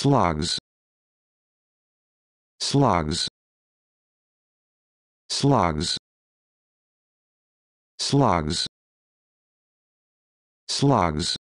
slugs slugs slugs slugs slugs